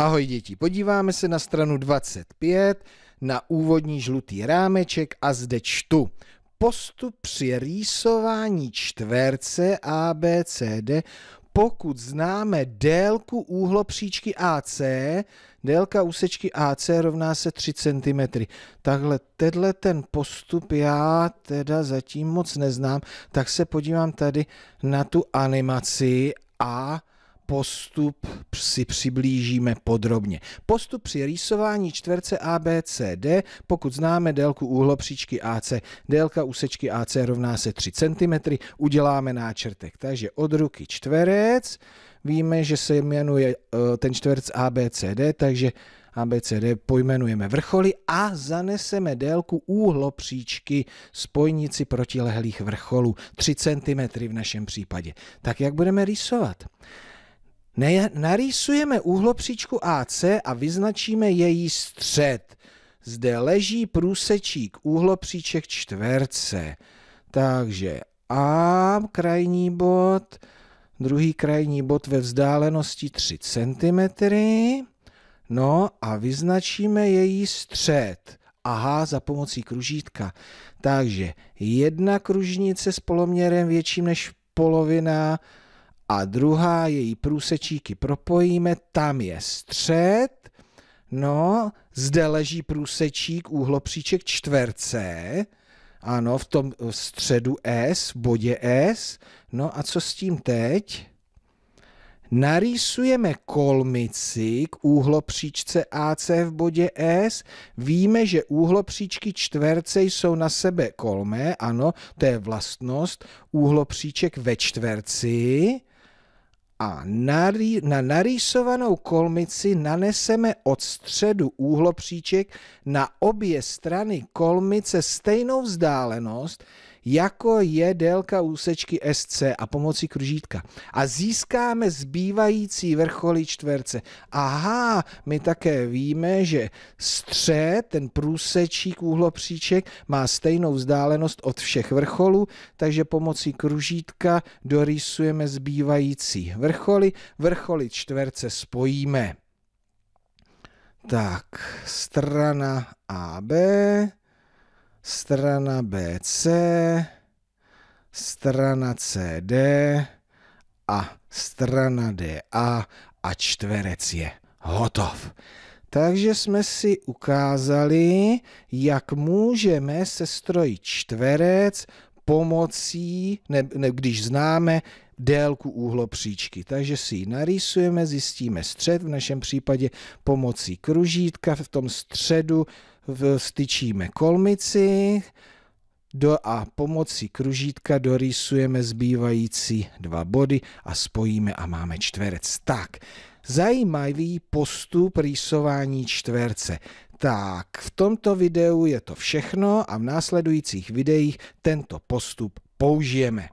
Ahoj děti, podíváme se na stranu 25, na úvodní žlutý rámeček a zde čtu. Postup při rýsování čtverce ABCD, pokud známe délku úhlopříčky AC, délka úsečky AC rovná se 3 cm. Takhle tenhle ten postup já teda zatím moc neznám, tak se podívám tady na tu animaci a postup si přiblížíme podrobně. Postup při rýsování čtverce ABCD, pokud známe délku úhlopříčky AC, délka úsečky AC rovná se 3 cm, uděláme náčrtek. Takže od ruky čtverec, víme, že se jmenuje eh, ten čtverec ABCD, takže ABCD pojmenujeme vrcholy a zaneseme délku úhlopříčky spojnici protilehlých vrcholů, 3 cm v našem případě. Tak jak budeme rýsovat? Narýsujeme úhlopříčku AC a vyznačíme její střed. Zde leží průsečík úhlopříček čtverce. Takže A krajní bod, druhý krajní bod ve vzdálenosti 3 cm. No a vyznačíme její střed. Aha, za pomocí kružítka. Takže jedna kružnice s poloměrem větším než polovina a druhá, její průsečíky propojíme, tam je střed, no, zde leží průsečík, úhlopříček čtverce, ano, v tom středu S, bodě S, no a co s tím teď? Narýsujeme kolmici k úhlopříčce AC v bodě S. Víme, že úhlopříčky čtverce jsou na sebe kolmé, ano, to je vlastnost úhlopříček ve čtverci a na narýsovanou kolmici naneseme od středu úhlopříček na obě strany kolmice stejnou vzdálenost, jako je délka úsečky SC a pomocí kružítka. A získáme zbývající vrcholy čtverce. Aha, my také víme, že střed, ten průsečík úhlopříček, má stejnou vzdálenost od všech vrcholů, takže pomocí kružítka dorýsujeme zbývající vrcholy. Vrcholy čtverce spojíme. Tak, strana AB, strana BC, strana CD a strana DA a čtverec je hotov. Takže jsme si ukázali, jak můžeme sestrojit čtverec pomocí, ne, ne, když známe délku úhlopříčky. Takže si ji narýsujeme, zjistíme střed, v našem případě pomocí kružítka, v tom středu vstyčíme kolmici do a pomocí kružítka dorýsujeme zbývající dva body a spojíme a máme čtverec. Tak, zajímavý postup rýsování čtverce. Tak, v tomto videu je to všechno a v následujících videích tento postup použijeme.